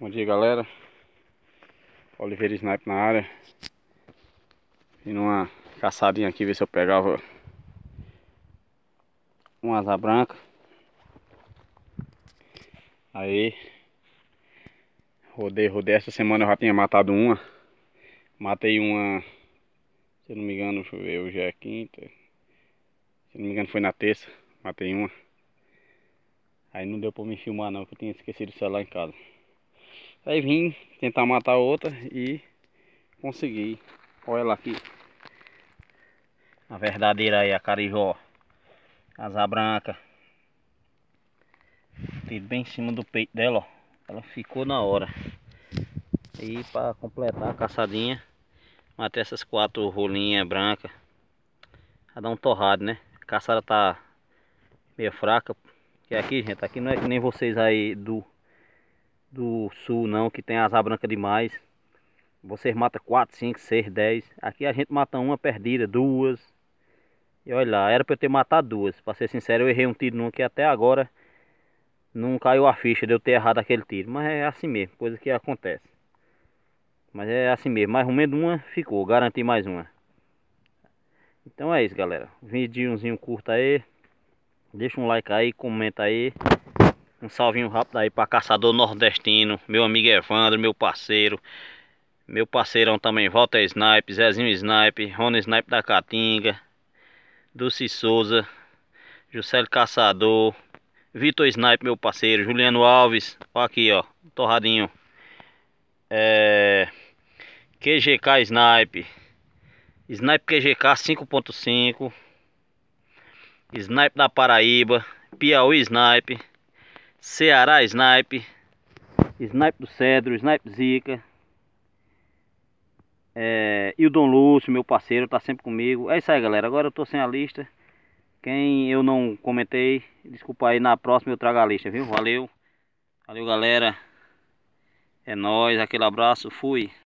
Bom dia galera Oliveira Snipe na área Vim numa caçadinha aqui ver se eu pegava Um asa branca Aí Rodei, rodei Essa semana eu já tinha matado uma Matei uma Se eu não me engano, deixa eu ver, hoje é quinta Se não me engano foi na terça Matei uma Aí não deu pra me filmar não, porque eu tinha esquecido o celular em casa Aí vim tentar matar outra e consegui. Olha ela aqui. A verdadeira aí, a carijó. Asa branca. bem em cima do peito dela, ó. Ela ficou na hora. E para completar a caçadinha, matei essas quatro rolinhas brancas. Vai dar um torrado, né? A caçada tá meio fraca. Que aqui, gente, aqui não é que nem vocês aí do do sul não, que tem asa branca demais. Vocês matam 4, 5, 6, 10. Aqui a gente mata uma perdida, duas. E olha lá, era para eu ter matado duas. Para ser sincero, eu errei um tiro num que até agora não caiu a ficha de eu ter errado aquele tiro. Mas é assim mesmo, coisa que acontece. Mas é assim mesmo, mais um menos uma ficou, garanti mais uma. Então é isso, galera. Vídeozinho curto aí. Deixa um like aí, comenta aí. Um salvinho rápido aí para caçador nordestino, meu amigo Evandro, meu parceiro. Meu parceirão também, Walter Snipe, Zezinho Snipe, Rony Snipe da Caatinga, Dulce Souza, Juscelio Caçador, Vitor Snipe, meu parceiro, Juliano Alves, ó aqui ó, torradinho. É... QGK Snipe, Snipe QGK 5.5, Snipe da Paraíba, Piauí Snipe. Ceará Snipe, Snipe do Cedro, Snipe Zica, é, Dom Lúcio, meu parceiro, tá sempre comigo. É isso aí, galera. Agora eu tô sem a lista. Quem eu não comentei, desculpa aí, na próxima eu trago a lista, viu? Valeu. Valeu, galera. É nóis, aquele abraço, fui.